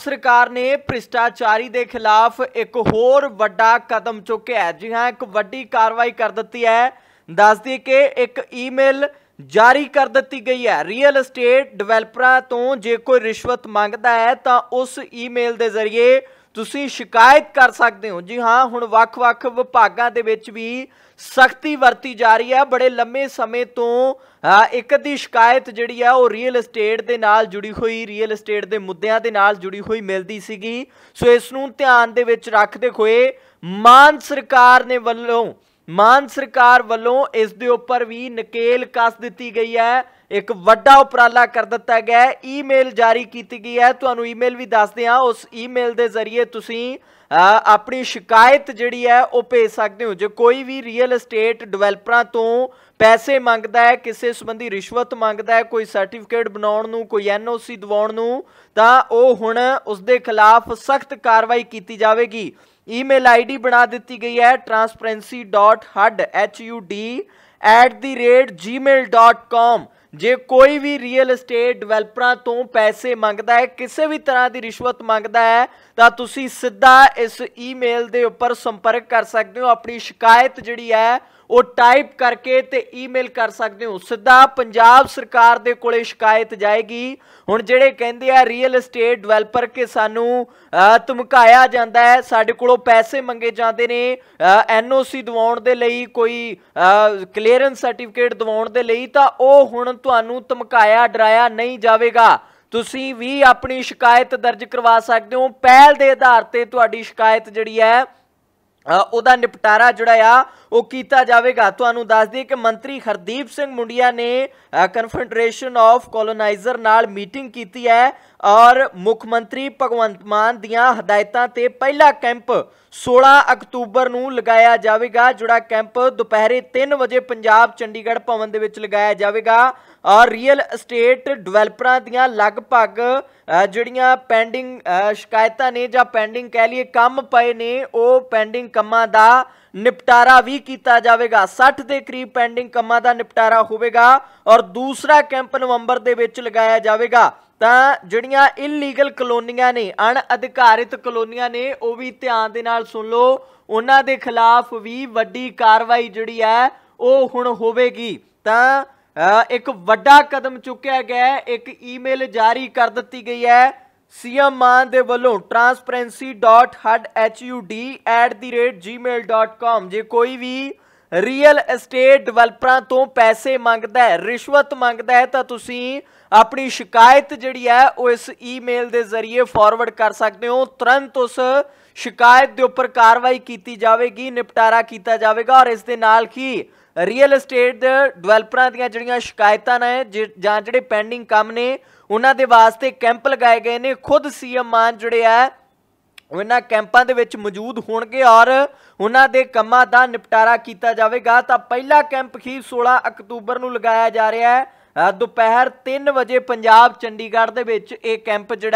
ਸਰਕਾਰ ਨੇ ਭ੍ਰਿਸ਼ਟਾਚਾਰੀ ਦੇ ਖਿਲਾਫ ਇੱਕ ਹੋਰ ਵੱਡਾ ਕਦਮ ਚੁੱਕਿਆ ਹੈ ਜੀ ਹਾਂ ਇੱਕ ਵੱਡੀ ਕਾਰਵਾਈ ਕਰ ਦਿੱਤੀ ਹੈ ਦੱਸਦੀ ਕਿ ਇੱਕ ਈਮੇਲ ਜਾਰੀ ਕਰ ਦਿੱਤੀ ਗਈ ਹੈ ਰੀਅਲ ਏਸਟੇਟ ਡਿਵੈਲਪਰਾਂ ਤੋਂ ਜੇ ਕੋਈ ਰਿਸ਼ਵਤ ਮੰਗਦਾ ਹੈ ਤਾਂ ਉਸ ਈਮੇਲ ਦੇ ਜ਼ਰੀਏ ਤੁਸੀਂ ਸ਼ਿਕਾਇਤ ਕਰ ਸਕਦੇ ਹੋ ਜੀ ਹਾਂ ਹੁਣ ਵੱਖ-ਵੱਖ ਵਿਭਾਗਾਂ ਦੇ ਵਿੱਚ ਵੀ ਸਖਤੀ ਵਰਤੀ ਜਾ ਰਹੀ ਹੈ ਬੜੇ ਲੰਮੇ ਸਮੇਂ ਤੋਂ ਇੱਕ ਦੀ ਸ਼ਿਕਾਇਤ ਜਿਹੜੀ ਆ ਉਹ ਰੀਅਲ ਏਸਟੇਟ ਦੇ ਨਾਲ ਜੁੜੀ ਹੋਈ ਰੀਅਲ ਏਸਟੇਟ ਦੇ ਮੁੱਦਿਆਂ ਦੇ ਨਾਲ ਜੁੜੀ ਹੋਈ ਮਿਲਦੀ ਸੀਗੀ ਸੋ ਇਸ ਨੂੰ ਧਿਆਨ ਦੇ ਵਿੱਚ ਰੱਖਦੇ ਹੋਏ ਮਾਨ ਸਰਕਾਰ ਨੇ ਵੱਲੋਂ ਮਾਨ ਸਰਕਾਰ ਵੱਲੋਂ ਇਸ ਦੇ ਉੱਪਰ ਵੀ ਨਕੇਲ ਕੱਸ ਦਿੱਤੀ ਗਈ ਹੈ ਇੱਕ ਵੱਡਾ ਉਪਰਾਲਾ ਕਰ ਦਿੱਤਾ ਗਿਆ ਈਮੇਲ ਜਾਰੀ ਕੀਤੀ ਗਈ ਹੈ ਤੁਹਾਨੂੰ ਈਮੇਲ ਵੀ ਦੱਸਦੇ ਆ ਉਸ ਈਮੇਲ ਦੇ ਜ਼ਰੀਏ ਤੁਸੀਂ ਆਪਣੀ ਸ਼ਿਕਾਇਤ ਜਿਹੜੀ ਹੈ ਉਹ ਭੇਜ ਸਕਦੇ ਹੋ ਜੇ ਕੋਈ ਵੀ ਰੀਅਲ ਏਸਟੇਟ ਡਿਵੈਲਪਰਾਂ ਤੋਂ ਪੈਸੇ ਮੰਗਦਾ ਹੈ ਕਿਸੇ ਸੰਬੰਧੀ ਰਿਸ਼ਵਤ ਮੰਗਦਾ ਹੈ ਕੋਈ ਸਰਟੀਫਿਕੇਟ ਬਣਾਉਣ ਨੂੰ ਕੋਈ ਐਨਓਸੀ ਦਿਵਾਉਣ ਨੂੰ ਤਾਂ ਉਹ ਹੁਣ ਉਸ ਦੇ ਖਿਲਾਫ ਸਖਤ ਕਾਰਵਾਈ ਕੀਤੀ ਜਾਵੇਗੀ ਈਮੇਲ ਆਈਡੀ ਬਣਾ ਦਿੱਤੀ ਗਈ ਹੈ transparency.hud@gmail.com ਜੇ ਕੋਈ ਵੀ ਰੀਅਲ ਏਸਟੇਟ ਡਿਵੈਲਪਰਾਂ ਤੋਂ ਪੈਸੇ ਮੰਗਦਾ ਹੈ ਕਿਸੇ ਵੀ ਤਰ੍ਹਾਂ ਦੀ ਰਿਸ਼ਵਤ ਮੰਗਦਾ ਹੈ ਤਾਂ ਤੁਸੀਂ ਸਿੱਧਾ ਇਸ ਈਮੇਲ ਦੇ ਉੱਪਰ ਸੰਪਰਕ ਕਰ ਸਕਦੇ ਹੋ ਆਪਣੀ ਸ਼ਿਕਾਇਤ ਜਿਹੜੀ ਹੈ ਉਹ ਟਾਈਪ ਕਰਕੇ ਤੇ ਈਮੇਲ ਕਰ ਸਕਦੇ ਹੋ ਸਿੱਧਾ ਪੰਜਾਬ ਸਰਕਾਰ ਦੇ ਕੋਲੇ ਸ਼ਿਕਾਇਤ ਜਾਏਗੀ ਹੁਣ ਜਿਹੜੇ ਕਹਿੰਦੇ ਆ ਰੀਅਲ ਏਸਟੇਟ ਡਿਵੈਲਪਰ ਕੇ ਸਾਨੂੰ ਧਮਕਾਇਆ ਜਾਂਦਾ ਹੈ ਸਾਡੇ ਕੋਲੋਂ ਪੈਸੇ ਮੰਗੇ ਜਾਂਦੇ ਨੇ ਐਨਓਸੀ ਦਿਵਾਉਣ ਦੇ ਲਈ ਕੋਈ ਕਲੀਅਰੈਂਸ ਸਰਟੀਫਿਕੇਟ ਦਿਵਾਉਣ ਦੇ ਲਈ ਤਾਂ ਉਹ ਹੁਣ ਤੁਹਾਨੂੰ ਧਮਕਾਇਆ ਡਰਾਇਆ ਨਹੀਂ ਜਾਵੇਗਾ ਤੁਸੀਂ ਵੀ ਆਪਣੀ ਸ਼ਿਕਾਇਤ ਦਰਜ ਕਰਵਾ ਸਕਦੇ ਹੋ ਪਹਿਲ ਦੇ ਆਧਾਰ ਤੇ ਤੁਹਾਡੀ ਸ਼ਿਕਾਇਤ ਜਿਹੜੀ ਹੈ ਉਹਦਾ ਨਿਪਟਾਰਾ ਜਿਹੜਾ ਆ ਉਹ ਕੀਤਾ ਜਾਵੇਗਾ ਤੁਹਾਨੂੰ ਦੱਸ ਦਈਏ ਕਿ ਮੰਤਰੀ ਹਰਦੀਪ ਸਿੰਘ ਮੁੰਡਿਆ ਨੇ ਕਨਫੈਡਰੇਸ਼ਨ ਆਫ ਕੋਲੋਨਾਈਜ਼ਰ ਨਾਲ ਮੀਟਿੰਗ ਕੀਤੀ ਹੈ ਔਰ ਮੁੱਖ ਮੰਤਰੀ ਭਗਵੰਤ ਮਾਨ ਦੀਆਂ ਹਦਾਇਤਾਂ ਤੇ ਪਹਿਲਾ ਕੈਂਪ 16 ਅਕਤੂਬਰ ਨੂੰ ਲਗਾਇਆ ਜਾਵੇਗਾ ਜਿਹੜਾ ਕੈਂਪ ਦੁਪਹਿਰੇ 3 ਵਜੇ ਪੰਜਾਬ ਚੰਡੀਗੜ੍ਹ ਭਵਨ ਦੇ ਵਿੱਚ ਲਗਾਇਆ ਜਾਵੇਗਾ ਔਰ ਰੀਅਲ ਏਸਟੇਟ ਡਿਵੈਲਪਰਾਂ ਦੀਆਂ ਲਗਭਗ ਜਿਹੜੀਆਂ ਪੈਂਡਿੰਗ ਸ਼ਿਕਾਇਤਾਂ ਨੇ ਜਾਂ ਪੈਂਡਿੰਗ ਕਹਿ ਲਈਏ ਕੰਮ ਪਏ ਨੇ ਉਹ ਪੈਂਡਿੰਗ ਕੰਮਾਂ ਦਾ ਨਿਪਟਾਰਾ ਵੀ ਕੀਤਾ ਜਾਵੇਗਾ 60 ਦੇ ਕਰੀਬ ਪੈਂਡਿੰਗ ਕੰਮਾਂ ਦਾ ਨਿਪਟਾਰਾ ਹੋਵੇਗਾ ਔਰ ਦੂਸਰਾ ਕੈਂਪ ਨਵੰਬਰ ਦੇ ਵਿੱਚ ਲਗਾਇਆ ਜਾਵੇਗਾ ਤਾਂ ਜਿਹੜੀਆਂ ਇਲੀਗਲ ਕਲੋਨੀਆਂ ਨੇ ਅਣ ਅਧਿਕਾਰਿਤ ਕਲੋਨੀਆਂ ਨੇ ਉਹ ਵੀ ਧਿਆਨ ਦੇ ਨਾਲ ਸੁਣ ਲਓ ਉਹਨਾਂ ਦੇ ਖਿਲਾਫ ਵੀ ਵੱਡੀ ਕਾਰਵਾਈ ਜਿਹੜੀ ਹੈ ਉਹ ਹੁਣ ਹੋਵੇਗੀ ਤਾਂ ਇੱਕ ਵੱਡਾ ਕਦਮ ਚੁੱਕਿਆ ਗਿਆ ਇੱਕ ਈਮੇਲ ਜਾਰੀ ਕਰ ਦਿੱਤੀ ਗਈ ਹੈ ਸੀਐਮ ਮਾਨ ਦੇ ਵੱਲੋਂ transparency.hud@gmail.com ਜੇ ਕੋਈ ਵੀ ਰੀਅਲ ਏਸਟੇਟ ਡਿਵੈਲਪਰਾਂ ਤੋਂ ਪੈਸੇ ਮੰਗਦਾ ਹੈ ਰਿਸ਼ਵਤ ਮੰਗਦਾ ਹੈ ਤਾਂ ਤੁਸੀਂ ਆਪਣੀ ਸ਼ਿਕਾਇਤ ਜਿਹੜੀ ਹੈ ਉਹ ਇਸ ਈਮੇਲ ਦੇ ਜ਼ਰੀਏ ਫਾਰਵਰਡ ਕਰ ਸਕਦੇ ਹੋ ਤੁਰੰਤ ਉਸ ਸ਼ਿਕਾਇਤ ਦੇ ਉੱਪਰ ਕਾਰਵਾਈ ਕੀਤੀ ਜਾਵੇਗੀ ਨਿਪਟਾਰਾ ਕੀਤਾ ਜਾਵੇਗਾ ਔਰ ਇਸ ਦੇ ਨਾਲ ਹੀ ਰੀਅਲ ਏਸਟੇਟ ਦੇ ਡਿਵੈਲਪਰਾਂ ਦੀਆਂ ਜਿਹੜੀਆਂ ਸ਼ਿਕਾਇਤਾਂ ਨੇ ਜਾਂ ਜਿਹੜੇ ਪੈਂਡਿੰਗ ਕੰਮ ਨੇ ਉਹਨਾਂ ਦੇ ਵਾਸਤੇ ਕੈਂਪ ਲਗਾਏ ਗਏ ਨੇ ਖੁਦ ਸੀਐਮ ਮਾਨ ਜਿਹੜੇ ਆ ਉਹਨਾਂ ਕੈਂਪਾਂ ਦੇ ਵਿੱਚ ਮੌਜੂਦ ਹੋਣਗੇ ਔਰ ਉਹਨਾਂ ਦੇ ਕੰਮਾਂ ਦਾ ਨਿਪਟਾਰਾ ਕੀਤਾ ਜਾਵੇਗਾ ਤਾਂ ਪਹਿਲਾ ਕੈਂਪ ਹੀ 16 ਅਕਤੂਬਰ ਨੂੰ ਲਗਾਇਆ ਜਾ ਰਿਹਾ ਹੈ ਦੁਪਹਿਰ 3 ਵਜੇ ਪੰਜਾਬ ਚੰਡੀਗੜ੍ਹ ਦੇ ਵਿੱਚ ਇਹ ਕੈਂਪ ਜਿਹੜਾ